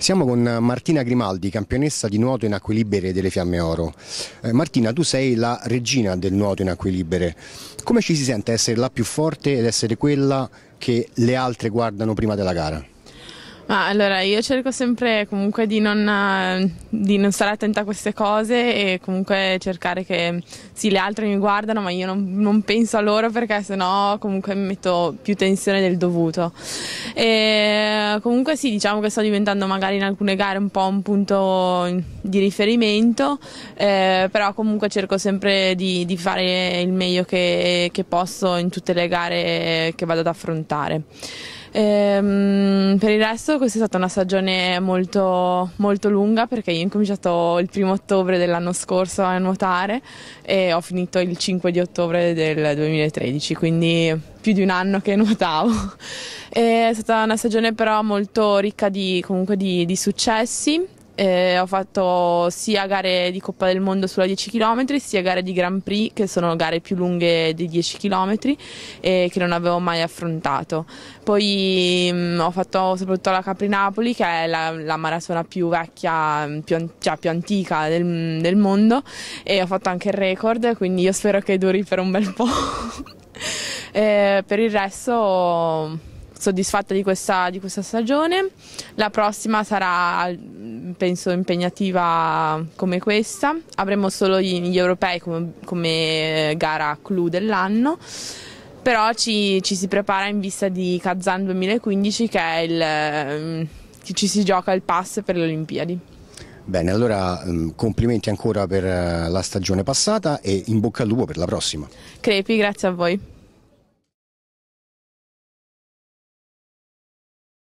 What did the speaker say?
Siamo con Martina Grimaldi, campionessa di nuoto in acque libere delle Fiamme Oro. Eh, Martina, tu sei la regina del nuoto in acque libere. Come ci si sente essere la più forte ed essere quella che le altre guardano prima della gara? Ma allora io cerco sempre comunque di non, eh, di non, stare attenta a queste cose e comunque cercare che sì le altre mi guardano ma io non, non penso a loro perché sennò comunque mi metto più tensione del dovuto. E comunque sì diciamo che sto diventando magari in alcune gare un po' un punto di riferimento eh, però comunque cerco sempre di, di fare il meglio che, che posso in tutte le gare che vado ad affrontare. Ehm, per il resto questa è stata una stagione molto, molto lunga perché io ho incominciato il primo ottobre dell'anno scorso a nuotare e ho finito il 5 di ottobre del 2013, quindi più di un anno che nuotavo. è stata una stagione però molto ricca di, comunque di, di successi eh, ho fatto sia gare di Coppa del Mondo sulla 10 km, sia gare di Grand Prix, che sono gare più lunghe di 10 km e eh, che non avevo mai affrontato. Poi mh, mm, ho fatto soprattutto la Capri Napoli, che è la, la maratona più vecchia, mm, più, cioè più antica del, mm, del mondo, e ho fatto anche il record, quindi io spero che duri per un bel po'. Eh, per il resto soddisfatta di questa, di questa, stagione. La prossima sarà penso impegnativa come questa. Avremo solo gli, europei come, come gara clou dell'anno però ci, ci, si prepara in vista di Kazan 2015 che è il, mm, che ci si gioca il pass per le Olimpiadi. Bene, allora mm, complimenti ancora per eh, la stagione passata e in bocca al lupo per la prossima. Crepi, grazie a voi.